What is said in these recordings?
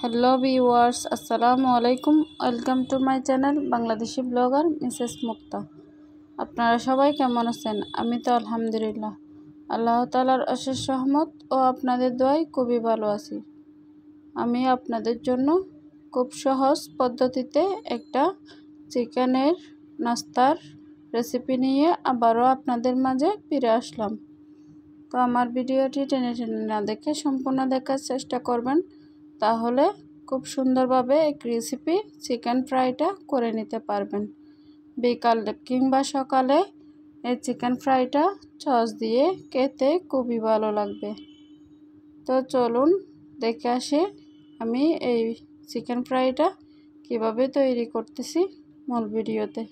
hello viewers আসসালামু আলাইকুম welcome to my channel Bangladeshi blogger Mrs Mukta আপনারা সবাই কেমন আছেন আমি তো আলহামদুলিল্লাহ আল্লাহ তালার অশেষ সহমত ও আপনাদের দোয়াই খুবই ভালো আছি আমি আপনাদের জন্য খুব সহজ পদ্ধতিতে একটা চিকেনের নাস্তার রেসিপি নিয়ে আবারও আপনাদের মাঝে ফিরে আসলাম তো আমার ভিডিওটি টেনে টেনে না দেখে সম্পূর্ণ দেখার চেষ্টা করবেন তাহলে খুব সুন্দরভাবে এই রেসিপি চিকেন ফ্রাইটা করে নিতে পারবেন বিকাল কিংবা সকালে এই চিকেন ফ্রাইটা সস দিয়ে খেতে খুবই ভালো লাগবে তো চলুন দেখে আসি আমি এই চিকেন ফ্রাইটা কিভাবে তৈরি করতেছি মূল ভিডিওতে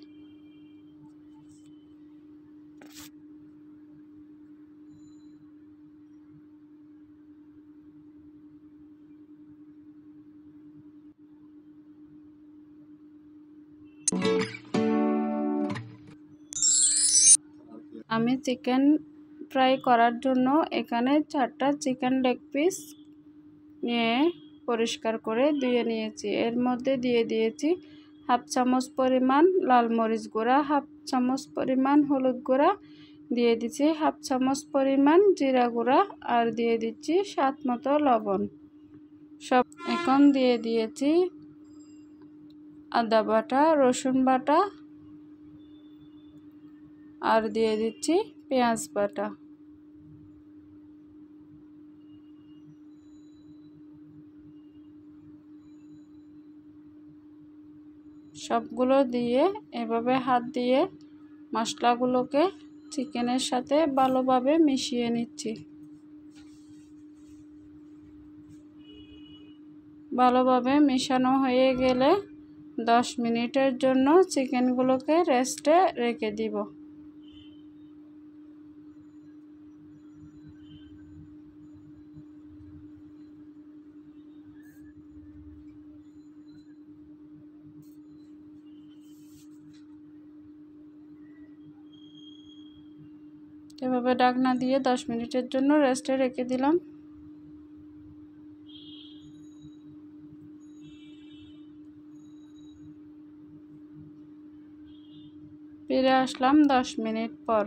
আমি চিকেন ফ্রাই করার জন্য এখানে চারটা চিকেন লেগ পিস নিয়ে পরিষ্কার করে দিয়ে নিয়েছি এর মধ্যে দিয়ে দিয়েছি হাফ চামচ পরিমাণ লাল মরিচ গুঁড়া হাফ চামচ পরিমাণ হলুদ গুঁড়া দিয়ে দিচ্ছি হাফ চামচ পরিমাণ জিরা গুঁড়া আর দিয়ে দিচ্ছি স্বাদ মতো লবণ সব এখন দিয়ে দিয়েছি আদা বাটা রসুন বাটা আর দিয়ে দিচ্ছি পেঁয়াজ বাটা সবগুলো দিয়ে এভাবে হাত দিয়ে মশলাগুলোকে চিকেনের সাথে ভালোভাবে মিশিয়ে নিচ্ছি ভালোভাবে মেশানো হয়ে গেলে দশ মিনিটের জন্য চিকেনগুলোকে রেস্টে রেখে দিব এভাবে ডাকনা দিয়ে দশ মিনিটের জন্য রেস্টে রেখে দিলাম ফিরে আসলাম দশ মিনিট পর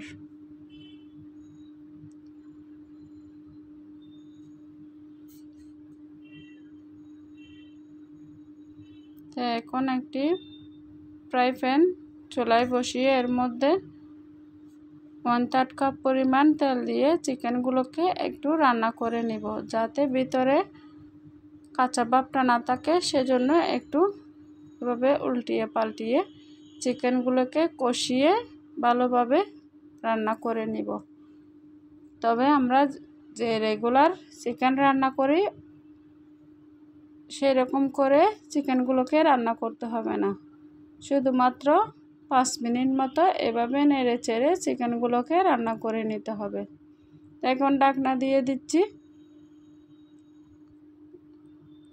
এখন একটি ফ্রাই প্যান চুলায় বসিয়ে এর মধ্যে ওয়ান থার্ড কাপ পরিমাণ তেল দিয়ে চিকেনগুলোকে একটু রান্না করে নিব যাতে ভিতরে কাঁচা ভাবটা না থাকে সেজন্য একটু এভাবে উল্টিয়ে পাল্টিয়ে চিকেনগুলোকে কষিয়ে ভালোভাবে রান্না করে নিব তবে আমরা যে রেগুলার চিকেন রান্না করি সেরকম করে চিকেনগুলোকে রান্না করতে হবে না শুধুমাত্র পাঁচ মিনিট মতো এভাবে নেড়ে চেড়ে চিকেনগুলোকে রান্না করে নিতে হবে এখন ডাকনা দিয়ে দিচ্ছি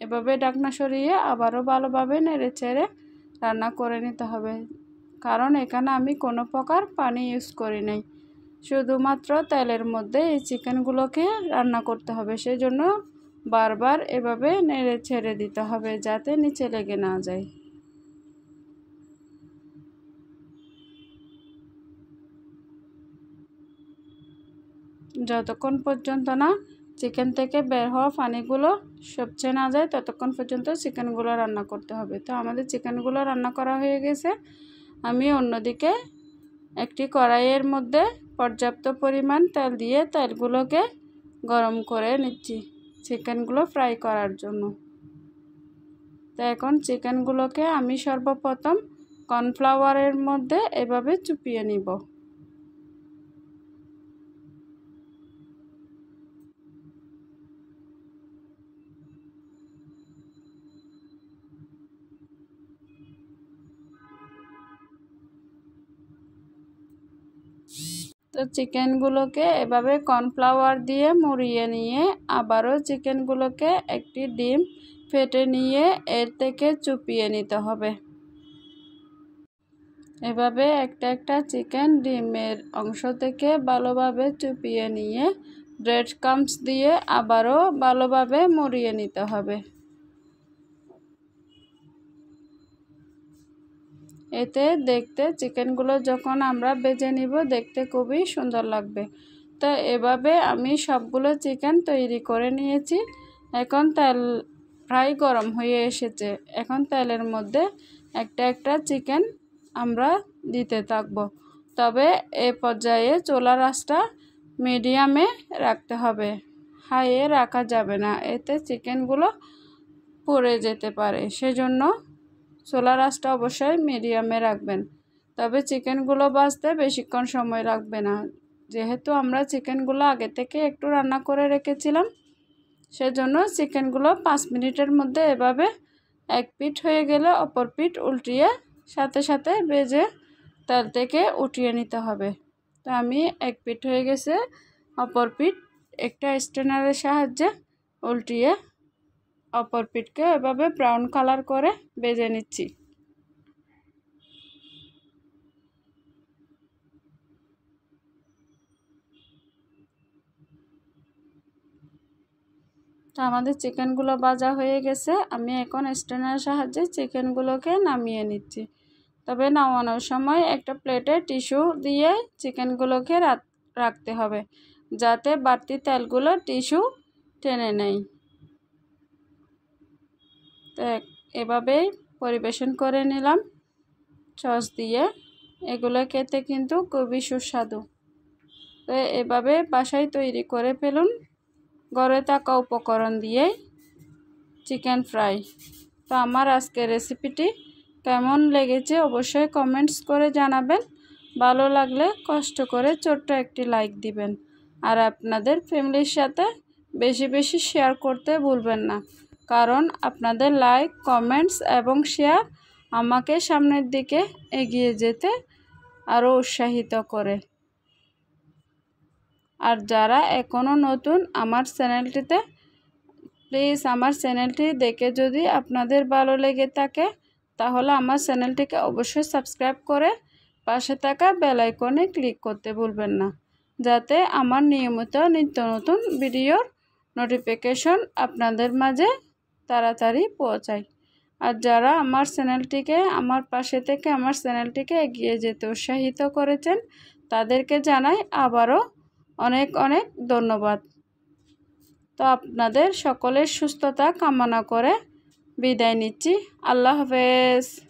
এভাবে ডাকনা সরিয়ে আবারও ভালোভাবে নেড়ে চেড়ে রান্না করে নিতে হবে কারণ এখানে আমি কোনো প্রকার পানি ইউজ করি নাই শুধুমাত্র তেলের মধ্যে এই চিকেনগুলোকে রান্না করতে হবে সেজন্য বারবার এভাবে নেড়ে ছেড়ে দিতে হবে যাতে নিচে লেগে না যায় যতক্ষণ পর্যন্ত না চিকেন থেকে বের হওয়া পানিগুলো সবচেয়ে না যায় ততক্ষণ পর্যন্ত চিকেনগুলো রান্না করতে হবে তো আমাদের চিকেনগুলো রান্না করা হয়ে গেছে আমি অন্যদিকে একটি কড়াইয়ের মধ্যে পর্যাপ্ত পরিমাণ তেল দিয়ে তেলগুলোকে গরম করে নিচ্ছি চিকেনগুলো ফ্রাই করার জন্য তো এখন চিকেনগুলোকে আমি সর্বপ্রথম কর্নফ্লাওয়ারের মধ্যে এভাবে চুপিয়ে নিব তো চিকেনগুলোকে এভাবে কর্নফ্লাওয়ার দিয়ে মুড়িয়ে নিয়ে আবারও চিকেনগুলোকে একটি ডিম ফেটে নিয়ে এর থেকে চুপিয়ে নিতে হবে এভাবে একটা একটা চিকেন ডিমের অংশ থেকে ভালোভাবে চুপিয়ে নিয়ে ব্রেড ক্রাম্পস দিয়ে আবারও ভালোভাবে মরিয়ে নিতে হবে এতে দেখতে চিকেনগুলো যখন আমরা বেজে নিব দেখতে খুবই সুন্দর লাগবে তো এভাবে আমি সবগুলো চিকেন তৈরি করে নিয়েছি এখন তেল প্রায় গরম হয়ে এসেছে এখন তেলের মধ্যে একটা একটা চিকেন আমরা দিতে থাকব তবে এ পর্যায়ে চোলা রাসটা মিডিয়ামে রাখতে হবে হাইয়ে রাখা যাবে না এতে চিকেনগুলো পড়ে যেতে পারে সেজন্য ছোলার আঁচটা অবশ্যই মিডিয়ামে রাখবেন তবে চিকেনগুলো বাজতে বেশিক্ষণ সময় লাগবে না যেহেতু আমরা চিকেনগুলো আগে থেকে একটু রান্না করে রেখেছিলাম সেজন্য চিকেনগুলো পাঁচ মিনিটের মধ্যে এভাবে এক পিঠ হয়ে গেলে অপর পিঠ উল্টিয়ে সাথে সাথে বেজে তার থেকে উঠিয়ে নিতে হবে তো আমি এক পিঠ হয়ে গেছে অপর পিঠ একটা স্টেনারের সাহায্যে উল্টিয়ে অপর পিঠকে এভাবে ব্রাউন কালার করে বেজে নিচ্ছি তো আমাদের চিকেনগুলো বাজা হয়ে গেছে আমি এখন স্টেনের সাহায্যে চিকেনগুলোকে নামিয়ে নিচ্ছি তবে নামানোর সময় একটা প্লেটে টিস্যু দিয়ে চিকেনগুলোকে রাখতে হবে যাতে বাড়তি তেলগুলো টিস্যু টেনে নেয় তো এভাবেই পরিবেশন করে নিলাম সস দিয়ে এগুলো খেতে কিন্তু খুবই সুস্বাদু তো এভাবে বাসায় তৈরি করে ফেলুন ঘরে থাকা উপকরণ দিয়ে চিকেন ফ্রাই তো আমার আজকের রেসিপিটি কেমন লেগেছে অবশ্যই কমেন্টস করে জানাবেন ভালো লাগলে কষ্ট করে ছোট্ট একটি লাইক দিবেন আর আপনাদের ফ্যামিলির সাথে বেশি বেশি শেয়ার করতে ভুলবেন না কারণ আপনাদের লাইক কমেন্টস এবং শেয়ার আমাকে সামনের দিকে এগিয়ে যেতে আরও উৎসাহিত করে আর যারা এখনও নতুন আমার চ্যানেলটিতে প্লিজ আমার চ্যানেলটি দেখে যদি আপনাদের ভালো লেগে থাকে তাহলে আমার চ্যানেলটিকে অবশ্যই সাবস্ক্রাইব করে পাশে থাকা বেলাইকনে ক্লিক করতে ভুলবেন না যাতে আমার নিয়মিত নিত্য নতুন ভিডিওর নোটিফিকেশন আপনাদের মাঝে তাড়াতাড়ি পৌঁছাই আর যারা আমার চ্যানেলটিকে আমার পাশে থেকে আমার চ্যানেলটিকে এগিয়ে যেতে উৎসাহিত করেছেন তাদেরকে জানাই আবারও অনেক অনেক ধন্যবাদ তো আপনাদের সকলের সুস্থতা কামনা করে বিদায় নিচ্ছি আল্লাহ হাফেজ